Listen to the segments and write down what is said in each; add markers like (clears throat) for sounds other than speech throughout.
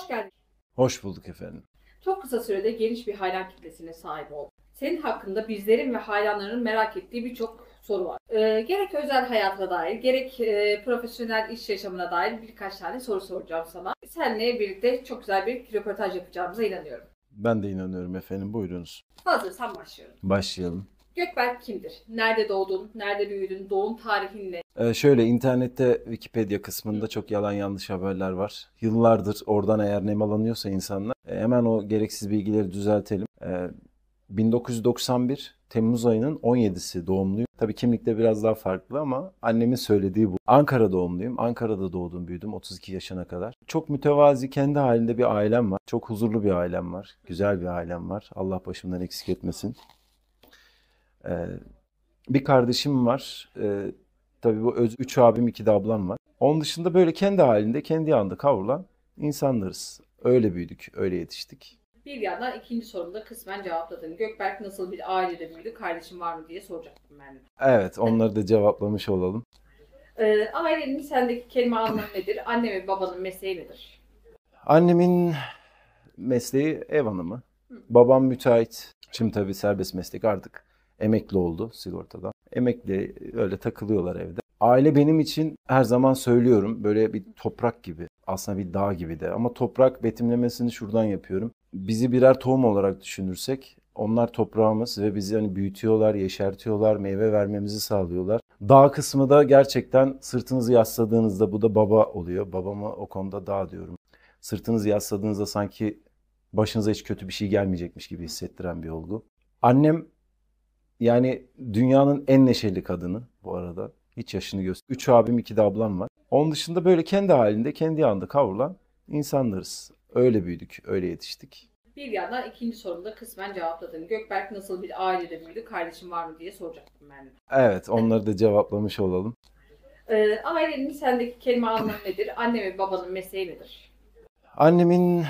hoş geldin. Hoş bulduk efendim. Çok kısa sürede geniş bir hayran kitlesine sahip oldun. Senin hakkında bizlerin ve hayranların merak ettiği birçok soru var. E, gerek özel hayatına dair, gerek e, profesyonel iş yaşamına dair birkaç tane soru soracağım sana. Seninle birlikte çok güzel bir röportaj yapacağımıza inanıyorum. Ben de inanıyorum efendim. Buyurunuz. Hazırsan başlıyorum. Başlayalım. Gökberk kimdir? Nerede doğdun? Nerede büyüdün? Doğum tarihin ne? Ee, şöyle internette Wikipedia kısmında çok yalan yanlış haberler var. Yıllardır oradan eğer nemalanıyorsa insanlar e, hemen o gereksiz bilgileri düzeltelim. E, ee, 1991 Temmuz ayının 17'si doğumluyum. Tabii kimlikte biraz daha farklı ama annemin söylediği bu. Ankara doğumluyum. Ankara'da doğdum büyüdüm 32 yaşına kadar. Çok mütevazi kendi halinde bir ailem var. Çok huzurlu bir ailem var. Güzel bir ailem var. Allah başımdan eksik etmesin. Ee, bir kardeşim var. Ee, tabii bu öz, üç abim iki de ablam var. Onun dışında böyle kendi halinde kendi yanında kavrulan insanlarız. Öyle büyüdük, öyle yetiştik. Bir yandan ikinci sorumda kısmen cevapladım. Gökberk nasıl bir ailede büyüdü, kardeşim var mı diye soracaktım ben Evet, onları da cevaplamış olalım. Ee, ailenin sendeki kelime anlamı nedir? Anne ve babanın mesleği nedir? Annemin mesleği ev hanımı. Babam müteahhit. Şimdi tabii serbest meslek artık Emekli oldu sigortadan. Emekli öyle takılıyorlar evde. Aile benim için her zaman söylüyorum böyle bir toprak gibi. Aslında bir dağ gibi de ama toprak betimlemesini şuradan yapıyorum. Bizi birer tohum olarak düşünürsek onlar toprağımız ve bizi hani büyütüyorlar, yeşertiyorlar, meyve vermemizi sağlıyorlar. Dağ kısmı da gerçekten sırtınızı yasladığınızda bu da baba oluyor. Babamı o konuda dağ diyorum. Sırtınızı yasladığınızda sanki başınıza hiç kötü bir şey gelmeyecekmiş gibi hissettiren bir olgu. Annem yani dünyanın en neşeli kadını bu arada. Hiç yaşını göster. Üç abim iki de ablam var. Onun dışında böyle kendi halinde kendi yanında kavrulan insanlarız. Öyle büyüdük, öyle yetiştik. Bir yandan ikinci sorumda kısmen cevapladım. Gökberk nasıl bir ailede büyüdü, kardeşim var mı diye soracaktım ben de. Evet, onları da cevaplamış olalım. Ee, ailenin sendeki kelime anlamı (laughs) nedir? Anne ve babanın mesleği nedir? Annemin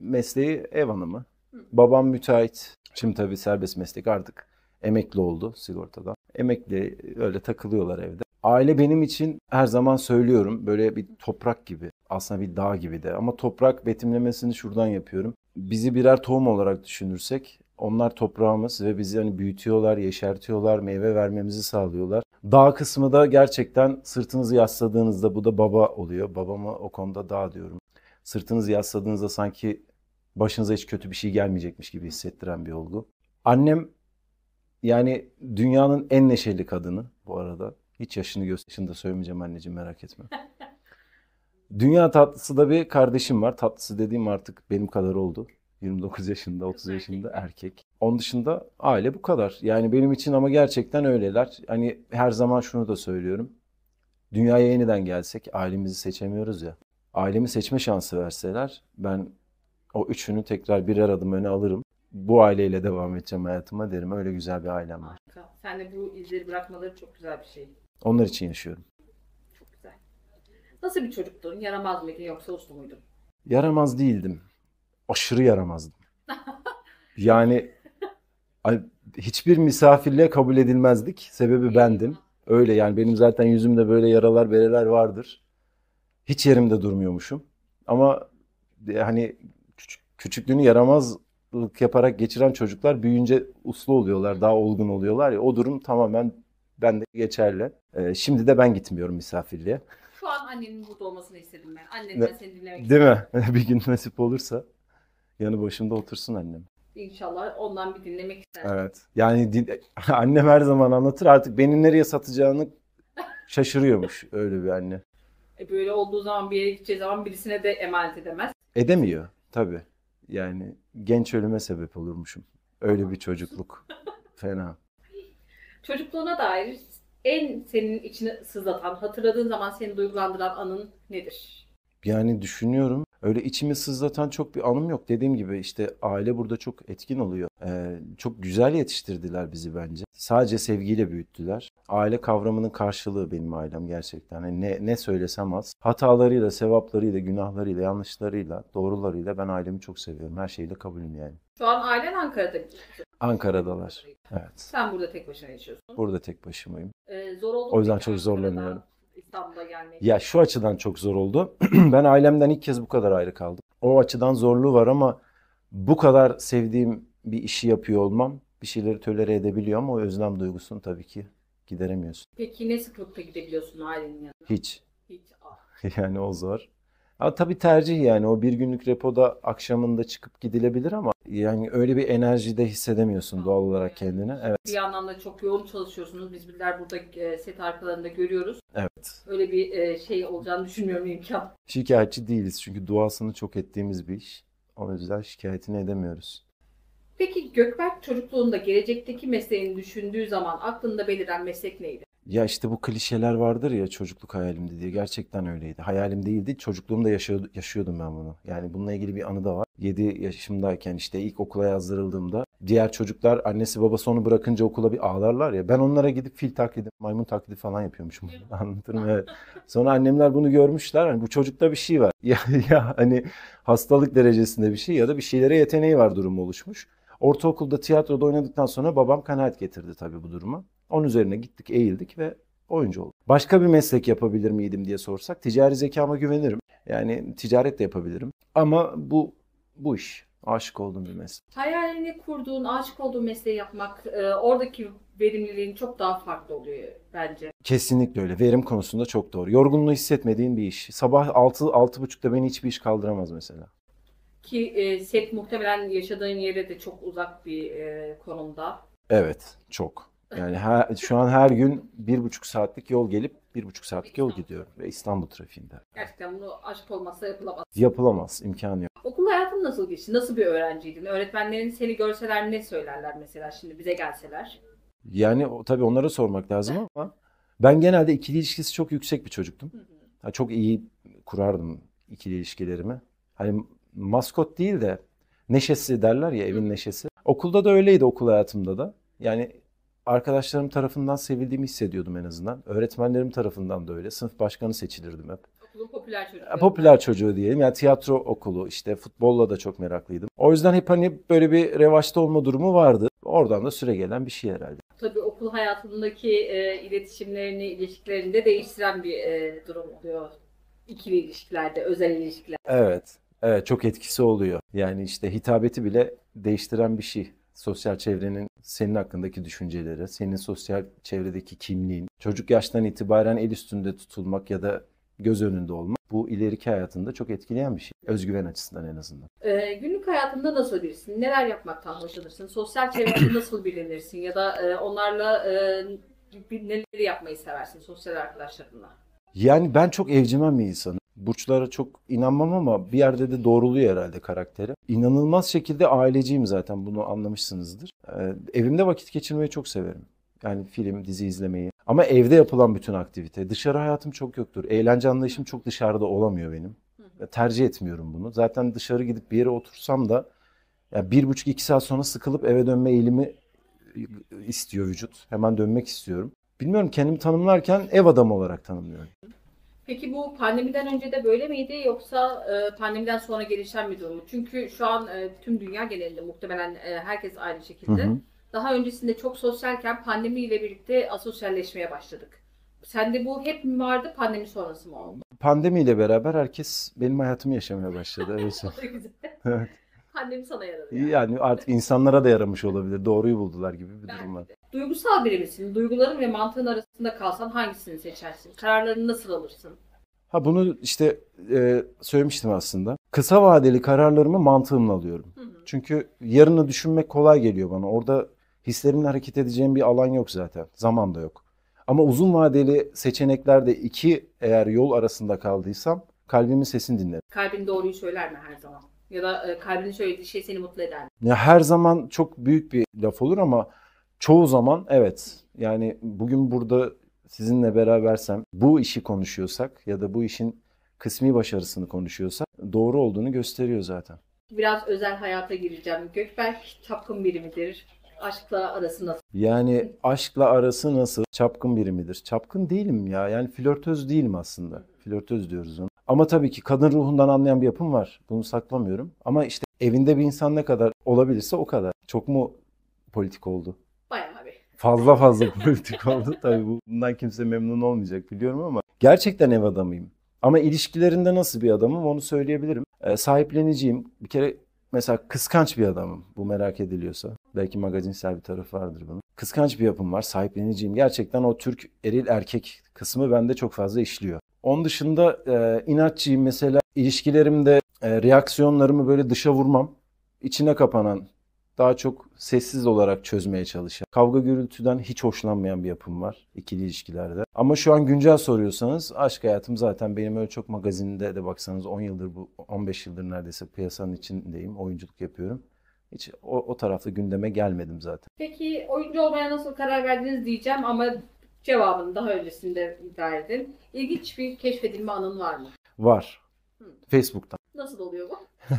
mesleği ev hanımı. Babam müteahhit. Şimdi tabii serbest meslek artık Emekli oldu sigortadan. Emekli öyle takılıyorlar evde. Aile benim için her zaman söylüyorum böyle bir toprak gibi. Aslında bir dağ gibi de ama toprak betimlemesini şuradan yapıyorum. Bizi birer tohum olarak düşünürsek onlar toprağımız ve bizi hani büyütüyorlar, yeşertiyorlar, meyve vermemizi sağlıyorlar. Dağ kısmı da gerçekten sırtınızı yasladığınızda bu da baba oluyor. Babamı o konuda dağ diyorum. Sırtınızı yasladığınızda sanki başınıza hiç kötü bir şey gelmeyecekmiş gibi hissettiren bir olgu. Annem yani dünyanın en neşeli kadını bu arada. Hiç yaşını göz yaşında söylemeyeceğim anneciğim merak etme. (laughs) Dünya tatlısı da bir kardeşim var. Tatlısı dediğim artık benim kadar oldu. 29 yaşında, 30 yaşında erkek. Onun dışında aile bu kadar. Yani benim için ama gerçekten öyleler. Hani her zaman şunu da söylüyorum. Dünyaya yeniden gelsek ailemizi seçemiyoruz ya. Ailemi seçme şansı verseler ben o üçünü tekrar birer adım öne alırım bu aileyle devam edeceğim hayatıma derim. Öyle güzel bir ailem var. Harika. Sen de bu izleri bırakmaları çok güzel bir şey. Onlar için yaşıyorum. Çok güzel. Nasıl bir çocuktun? Yaramaz mıydın yoksa uslu muydun? Yaramaz değildim. Aşırı yaramazdım. (laughs) yani hiçbir misafirliğe kabul edilmezdik. Sebebi bendim. Öyle yani benim zaten yüzümde böyle yaralar bereler vardır. Hiç yerimde durmuyormuşum. Ama e, hani küçük, küçüklüğünü yaramaz aşçılık yaparak geçiren çocuklar büyüyünce uslu oluyorlar, daha olgun oluyorlar ya. O durum tamamen bende geçerli. Ee, şimdi de ben gitmiyorum misafirliğe. Şu an annenin burada olmasını istedim ben. Annen ben seni dinlemek Değil mi? (laughs) bir gün nasip olursa yanı başımda otursun annem. İnşallah ondan bir dinlemek isterim. Evet. Yani din- (laughs) annem her zaman anlatır artık beni nereye satacağını şaşırıyormuş öyle bir anne. E böyle olduğu zaman bir yere gideceği zaman birisine de emanet edemez. Edemiyor tabii. Yani genç ölüme sebep olurmuşum. Öyle bir çocukluk. (laughs) Fena. Çocukluğuna dair en senin içini sızlatan, hatırladığın zaman seni duygulandıran anın nedir? Yani düşünüyorum. Öyle içimi sızlatan çok bir anım yok. Dediğim gibi işte aile burada çok etkin oluyor. Ee, çok güzel yetiştirdiler bizi bence. Sadece sevgiyle büyüttüler aile kavramının karşılığı benim ailem gerçekten. Yani ne, ne söylesem az. Hatalarıyla, sevaplarıyla, günahlarıyla, yanlışlarıyla, doğrularıyla ben ailemi çok seviyorum. Her şeyi de kabulüm yani. Şu an ailen Ankara'da. Ankara'dalar. Evet. Sen burada tek başına yaşıyorsun. Burada tek başımayım. Ee, zor oldu. O yüzden çok zorlanıyorum. İstanbul'a gelmek. Ya şu açıdan çok zor oldu. (clears throat) ben ailemden ilk kez bu kadar ayrı kaldım. O açıdan zorluğu var ama bu kadar sevdiğim bir işi yapıyor olmam bir şeyleri tölere edebiliyor ama o özlem duygusunu tabii ki gideremiyorsun. Peki ne sıklıkta gidebiliyorsun ailenin yanına? Hiç. Hiç. Ah. (laughs) Yani o zor. Ama tabii tercih yani o bir günlük repoda akşamında çıkıp gidilebilir ama yani öyle bir enerji de hissedemiyorsun Aa, ah, doğal olarak yani. kendine. Evet. Bir yandan da çok yoğun çalışıyorsunuz. Biz bizler burada e, set arkalarında görüyoruz. Evet. Öyle bir e, şey olacağını düşünmüyorum imkan. Şikayetçi değiliz çünkü duasını çok ettiğimiz bir iş. O yüzden şikayetini edemiyoruz. Peki Gökberk çocukluğunda gelecekteki mesleğini düşündüğü zaman aklında beliren meslek neydi? Ya işte bu klişeler vardır ya çocukluk hayalimdi diye. Gerçekten öyleydi. Hayalim değildi. Çocukluğumda yaşıyordum ben bunu. Yani bununla ilgili bir anı da var. 7 yaşımdayken işte ilk okula yazdırıldığımda diğer çocuklar annesi babası onu bırakınca okula bir ağlarlar ya. Ben onlara gidip fil taklidi, maymun taklidi falan yapıyormuşum. (laughs) Anlatırım evet. Sonra annemler bunu görmüşler. Hani bu çocukta bir şey var. (laughs) Ya, ya hani hastalık derecesinde bir şey ya da bir şeylere yeteneği var durumu oluşmuş. Ortaokulda tiyatroda oynadıktan sonra babam kanaat getirdi tabii bu duruma. Onun üzerine gittik, eğildik ve oyuncu oldum. Başka bir meslek yapabilir miydim diye sorsak ticari zekama güvenirim. Yani ticaret de yapabilirim. Ama bu bu iş. Aşık olduğum bir meslek. Hayalini kurduğun, aşık olduğun mesleği yapmak e, oradaki verimliliğin çok daha farklı oluyor bence. Kesinlikle öyle. Verim konusunda çok doğru. Yorgunluğu hissetmediğin bir iş. Sabah 6 6.30'da beni hiçbir iş kaldıramaz mesela. Ki e, set muhtemelen yaşadığın yere de çok uzak bir e, konumda. Evet, çok. Yani her, şu an her gün bir buçuk saatlik yol gelip bir buçuk saatlik yol gidiyorum ve İstanbul trafiğinde. Gerçekten bunu aşk olmasa yapılamaz. Yapılamaz, imkanı yok. Okul hayatın nasıl geçti? Nasıl bir öğrenciydin? Öğretmenlerin seni görseler ne söylerler mesela şimdi bize gelseler? Yani o, tabii onlara sormak lazım ama ben genelde ikili ilişkisi çok yüksek bir çocuktum. Ha, çok iyi kurardım ikili ilişkilerimi. Hani maskot değil de neşesi derler ya evin neşesi. Okulda da öyleydi okul hayatımda da. Yani arkadaşlarım tarafından sevildiğimi hissediyordum en azından. Öğretmenlerim tarafından da öyle. Sınıf başkanı seçilirdim hep. Okulun popüler çocuğu. E, popüler çocuğu diyelim. Yani tiyatro okulu işte futbolla da çok meraklıydım. O yüzden hep hani böyle bir revaçta olma durumu vardı. Oradan da süre gelen bir şey herhalde. Tabii okul hayatındaki e, iletişimlerini, ilişkilerini de değiştiren bir e, durum oluyor. İkili ilişkilerde, özel ilişkilerde. Evet. Evet çok etkisi oluyor. Yani işte hitabeti bile değiştiren bir şey. Sosyal çevrenin senin hakkındaki düşünceleri, senin sosyal çevredeki kimliğin, çocuk yaştan itibaren el üstünde tutulmak ya da göz önünde olmak bu ileriki hayatında çok etkileyen bir şey. Özgüven açısından en azından. Ee, günlük hayatında nasıl bilirsin? Neler yapmaktan hoşlanırsın? Sosyal çevrede (clears throat) nasıl bilinirsin? Ya da e, onlarla e, neleri yapmayı seversin sosyal arkadaşlarınla? Yani ben çok evcimen bir insanım burçlara çok inanmam ama bir yerde de doğruluyor herhalde karakteri. İnanılmaz şekilde aileciyim zaten bunu anlamışsınızdır. Ee, evimde vakit geçirmeyi çok severim. Yani film, dizi izlemeyi. Ama evde yapılan bütün aktivite. Dışarı hayatım çok yoktur. Eğlence anlayışım çok dışarıda olamıyor benim. Tercih etmiyorum bunu. Zaten dışarı gidip bir yere otursam da yani bir buçuk iki saat sonra sıkılıp eve dönme eğilimi istiyor vücut. Hemen dönmek istiyorum. Bilmiyorum kendimi tanımlarken ev adamı olarak tanımlıyorum. Peki bu pandemiden önce de böyle miydi yoksa e, pandemiden sonra gelişen bir durum mu? Çünkü şu an e, tüm dünya genelinde muhtemelen e, herkes aynı şekilde. Hı hı. Daha öncesinde çok sosyalken pandemiyle birlikte asosyalleşmeye başladık. Sende bu hep mi vardı pandemi sonrası mı oldu? Pandemiyle beraber herkes benim hayatımı yaşamaya başladı. Evet. (laughs) güzel. evet. Pandemi sana yaradı. Yani. yani artık insanlara da yaramış olabilir. Doğruyu buldular gibi bir durum var. Duygusal biri misin? Duyguların ve mantığın arasında kalsan hangisini seçersin? Kararlarını nasıl alırsın? Ha bunu işte e, söylemiştim aslında. Kısa vadeli kararlarımı mantığımla alıyorum. Hı hı. Çünkü yarını düşünmek kolay geliyor bana. Orada hislerimle hareket edeceğim bir alan yok zaten. Zaman da yok. Ama uzun vadeli seçeneklerde iki eğer yol arasında kaldıysam kalbimin sesini dinlerim. Kalbin doğruyu söyler mi her zaman? Ya da e, kalbinin söylediği şey seni mutlu eder mi? Ya her zaman çok büyük bir laf olur ama çoğu zaman evet yani bugün burada sizinle berabersem bu işi konuşuyorsak ya da bu işin kısmi başarısını konuşuyorsak doğru olduğunu gösteriyor zaten. Biraz özel hayata gireceğim. Gökberk çapkın biri midir? Aşkla arası nasıl? Yani aşkla arası nasıl? Çapkın biri midir? Çapkın değilim ya. Yani flörtöz değilim aslında. Flörtöz diyoruz onu. Ama tabii ki kadın ruhundan anlayan bir yapım var. Bunu saklamıyorum. Ama işte evinde bir insan ne kadar olabilirse o kadar. Çok mu politik oldu? fazla fazla (laughs) politik oldu. Tabii bundan kimse memnun olmayacak biliyorum ama gerçekten ev adamıyım. Ama ilişkilerinde nasıl bir adamım onu söyleyebilirim. E, ee, sahipleniciyim. Bir kere mesela kıskanç bir adamım. Bu merak ediliyorsa. Belki magazinsel bir tarafı vardır bunun. Kıskanç bir yapım var. Sahipleniciyim. Gerçekten o Türk eril erkek kısmı bende çok fazla işliyor. Onun dışında e, inatçıyım mesela. ilişkilerimde e, reaksiyonlarımı böyle dışa vurmam. İçine kapanan daha çok sessiz olarak çözmeye çalışan, kavga gürültüden hiç hoşlanmayan bir yapım var ikili ilişkilerde. Ama şu an güncel soruyorsanız aşk hayatım zaten benim öyle çok magazinde de baksanız 10 yıldır bu 15 yıldır neredeyse piyasanın içindeyim, oyunculuk yapıyorum. Hiç o, o tarafta gündeme gelmedim zaten. Peki oyuncu olmaya nasıl karar verdiniz diyeceğim ama cevabını daha öncesinde iddia edin. İlginç bir keşfedilme anın var mı? Var. Hı. Facebook'tan. Nasıl oluyor bu? (laughs)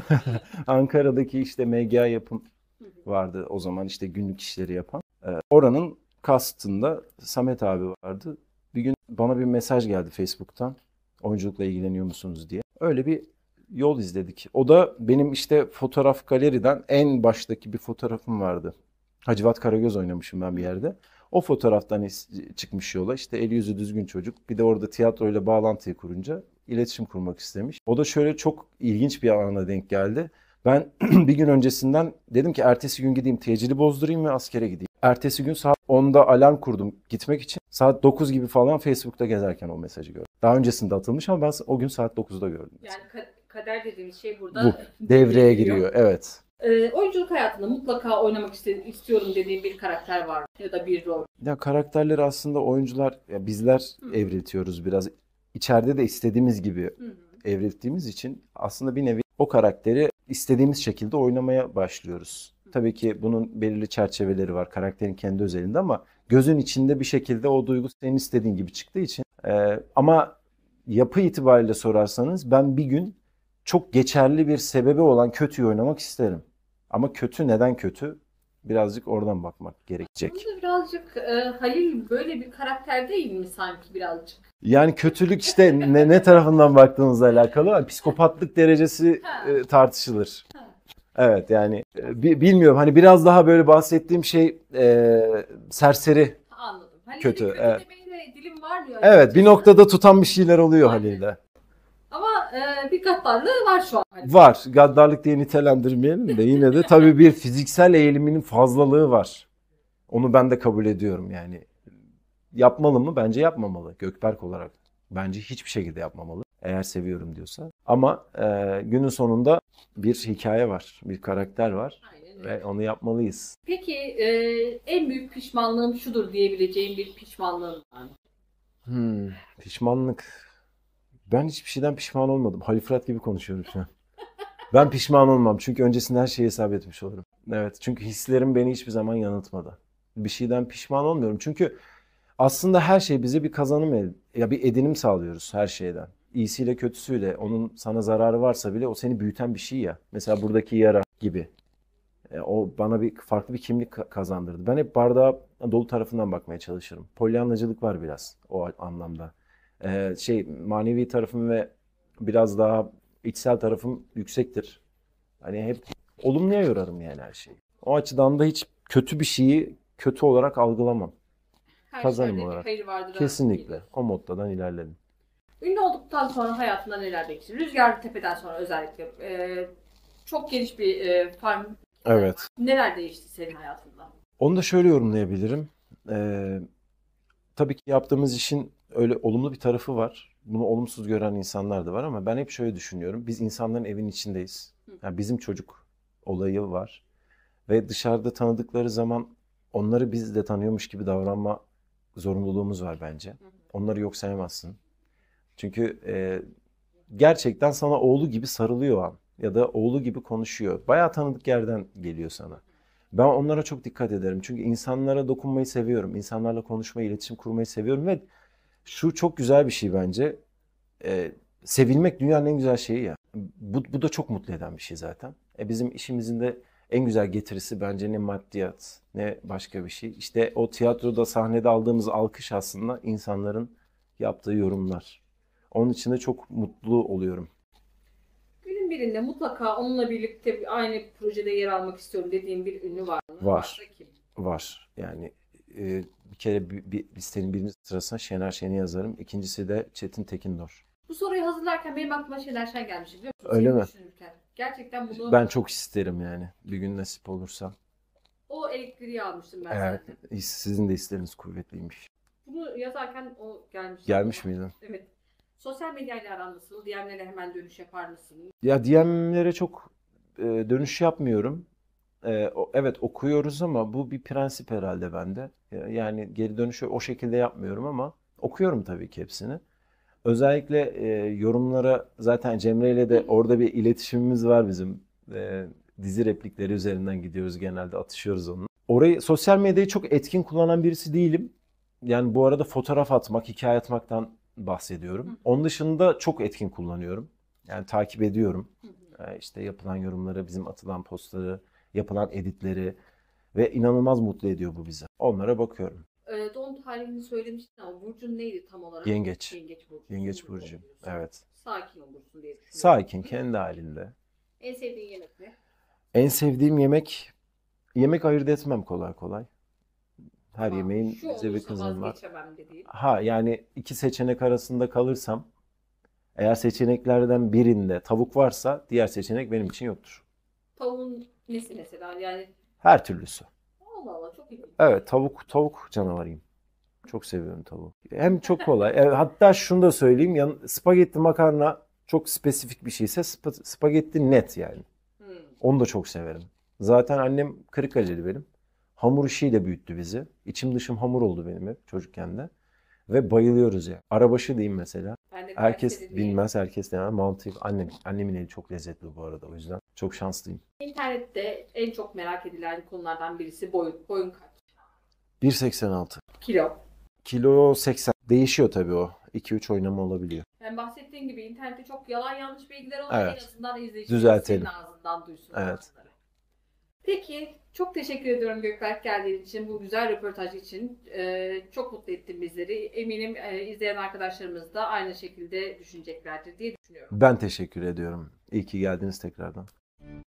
Ankara'daki işte MGA yapım vardı o zaman işte günlük işleri yapan. E, oranın kastında Samet abi vardı. Bir gün bana bir mesaj geldi Facebook'tan. Oyunculukla ilgileniyor musunuz diye. Öyle bir yol izledik. O da benim işte fotoğraf galeriden en baştaki bir fotoğrafım vardı. Hacivat Karagöz oynamışım ben bir yerde. O fotoğraftan çıkmış yola işte eli yüzü düzgün çocuk. Bir de orada tiyatroyla bağlantıyı kurunca iletişim kurmak istemiş. O da şöyle çok ilginç bir ana denk geldi. Ben (clears throat) bir gün öncesinden dedim ki ertesi gün gideyim tecili bozdurayım ve askere gideyim. Ertesi gün saat 10'da alarm kurdum gitmek için. Saat 9 gibi falan Facebook'ta gezerken o mesajı gördüm. Daha öncesinde atılmış ama ben o gün saat 9'da gördüm. Yani kader dediğimiz şey burada Bu, devreye giriyor. Evet. E, oyunculuk hayatında mutlaka oynamak istiyorum dediğim bir karakter var ya da bir rol. Ya karakterleri aslında oyuncular, ya bizler Hı. evriltiyoruz biraz. İçeride de istediğimiz gibi Hı. evrilttiğimiz için aslında bir nevi o karakteri istediğimiz şekilde oynamaya başlıyoruz. Tabii ki bunun belirli çerçeveleri var karakterin kendi özelinde ama gözün içinde bir şekilde o duygu senin istediğin gibi çıktığı için. Ee, ama yapı itibariyle sorarsanız ben bir gün çok geçerli bir sebebi olan kötüyü oynamak isterim. Ama kötü neden kötü? birazcık oradan bakmak gerekecek. Burada birazcık e, Halil böyle bir karakter değil mi sanki birazcık? Yani kötülük işte ne, ne tarafından baktığınızla alakalı ama psikopatlık derecesi e, tartışılır. Evet yani e, bilmiyorum hani biraz daha böyle bahsettiğim şey e, serseri Anladım. Halil'in kötü. Evet. dilim varmıyor. Evet bir noktada tutan bir şeyler oluyor Halil'de. Ama e, bir gaddarlığı var şu an. Hani var. Gaddarlık diye nitelendirmeyelim de yine de tabii bir fiziksel eğiliminin fazlalığı var. Onu ben de kabul ediyorum yani. Yapmalı mı? Bence yapmamalı. Gökberk olarak. Bence hiçbir şekilde yapmamalı. Eğer seviyorum diyorsa. Ama e, günün sonunda bir hikaye var. Bir karakter var. Aynen. Ve onu yapmalıyız. Peki e, en büyük pişmanlığım şudur diyebileceğim bir pişmanlığım var mı? Hmm, pişmanlık ben hiçbir şeyden pişman olmadım. Halifrat gibi konuşuyorum şu an. Ben pişman olmam çünkü öncesinde her şeyi hesap etmiş olurum. Evet çünkü hislerim beni hiçbir zaman yanıltmadı. Bir şeyden pişman olmuyorum çünkü aslında her şey bize bir kazanım ya bir edinim sağlıyoruz her şeyden. İyisiyle kötüsüyle onun sana zararı varsa bile o seni büyüten bir şey ya. Mesela buradaki yara gibi. E, o bana bir farklı bir kimlik kazandırdı. Ben hep bardağa dolu tarafından bakmaya çalışırım. Polyanlacılık var biraz o anlamda. Ee, şey manevi tarafım ve biraz daha içsel tarafım yüksektir. Hani hep olumluya yorarım yani her şeyi. O açıdan da hiç kötü bir şeyi kötü olarak algılamam. Her Kazanım şeyde bir olarak. vardır. Kesinlikle. O moddadan ilerledim. Ünlü olduktan sonra hayatında neler değişti? Rüzgar Tepe'den sonra özellikle ee, çok geniş bir e, farm. Evet. Neler değişti senin hayatında? Onu da şöyle yorumlayabilirim. Ee, tabii ki yaptığımız işin öyle olumlu bir tarafı var. Bunu olumsuz gören insanlar da var ama ben hep şöyle düşünüyorum. Biz insanların evin içindeyiz. Yani bizim çocuk olayı var. Ve dışarıda tanıdıkları zaman onları biz de tanıyormuş gibi davranma zorunluluğumuz var bence. Onları yok sayamazsın. Çünkü e, gerçekten sana oğlu gibi sarılıyor an. Ya da oğlu gibi konuşuyor. Bayağı tanıdık yerden geliyor sana. Ben onlara çok dikkat ederim. Çünkü insanlara dokunmayı seviyorum. İnsanlarla konuşmayı, iletişim kurmayı seviyorum ve şu çok güzel bir şey bence. E, sevilmek dünyanın en güzel şeyi ya. Bu, bu da çok mutlu eden bir şey zaten. E, bizim işimizin de en güzel getirisi bence ne maddiyat ne başka bir şey. İşte o tiyatroda sahnede aldığımız alkış aslında insanların yaptığı yorumlar. Onun için de çok mutlu oluyorum. Günün birinde mutlaka onunla birlikte aynı projede yer almak istiyorum dediğim bir ünlü var mı? Var. Var. Yani e, bir kere bir, bir listenin birinci sırasına Şener Şen'i yazarım. İkincisi de Çetin Tekindor. Bu soruyu hazırlarken benim aklıma Şener Şen gelmiş biliyor musun? Öyle Seni mi? Gerçekten bunu... Ben çok isterim yani. Bir gün nasip olursa. O elektriği almıştım ben Evet. senden. Sizin de hisleriniz kuvvetliymiş. Bunu yazarken o gelmiş. Gelmiş miydin? Evet. Sosyal medyayla aran nasıl? DM'lere hemen dönüş yapar mısın? Ya DM'lere çok e, dönüş yapmıyorum e, evet okuyoruz ama bu bir prensip herhalde bende. Yani geri dönüşü o şekilde yapmıyorum ama okuyorum tabii ki hepsini. Özellikle e, yorumlara zaten Cemre ile de orada bir iletişimimiz var bizim. E, dizi replikleri üzerinden gidiyoruz genelde atışıyoruz onunla. Orayı sosyal medyayı çok etkin kullanan birisi değilim. Yani bu arada fotoğraf atmak, hikaye atmaktan bahsediyorum. Onun dışında çok etkin kullanıyorum. Yani takip ediyorum. E, işte yapılan yorumlara, bizim atılan postları, yapılan editleri ve inanılmaz mutlu ediyor bu bizi. Onlara bakıyorum. Evet, onun tarihini söylemiştin ama burcun neydi tam olarak? Yengeç. Yengeç burcu. Yengeç burcu. Evet. Sakin olursun diye düşünüyorum. Sakin, kendi halinde. En sevdiğin yemek ne? En sevdiğim yemek yemek ayırt etmem kolay kolay. Her ha, yemeğin kızım var. Ha yani iki seçenek arasında kalırsam eğer seçeneklerden birinde tavuk varsa diğer seçenek benim için yoktur. Tavuğun Nesi mesela yani? Her türlüsü. Allah Allah çok iyi. Evet tavuk tavuk canavarıyım. Çok seviyorum tavuğu. Hem çok (laughs) kolay. E, hatta şunu da söyleyeyim. Yan, spagetti makarna çok spesifik bir şeyse sp spagetti net yani. Hmm. Onu da çok severim. Zaten annem kırık Kırıkkale'li benim. Hamur işiyle büyüttü bizi. İçim dışım hamur oldu benim hep çocukken de. Ve bayılıyoruz ya. Arabaşı diyeyim mesela. Ben de herkes bilmez, herkes demez. Mantı annem, annemin eli çok lezzetli bu arada o yüzden. Çok şanslıyım. İnternette en çok merak edilen konulardan birisi boyun. Boyun kaç? 1.86. Kilo. Kilo 80. Değişiyor tabii o. 2-3 oynama olabiliyor. Yani bahsettiğin gibi internette çok yalan yanlış bilgiler oluyor. Evet. En azından izleyicilerin ağzından duysun. Evet. Onları. Peki çok teşekkür ediyorum Gökalp geldiğin için, bu güzel röportaj için. Ee, çok mutlu ettin bizleri. Eminim e, izleyen arkadaşlarımız da aynı şekilde düşüneceklerdir diye düşünüyorum. Ben teşekkür ediyorum. İyi ki geldiniz tekrardan.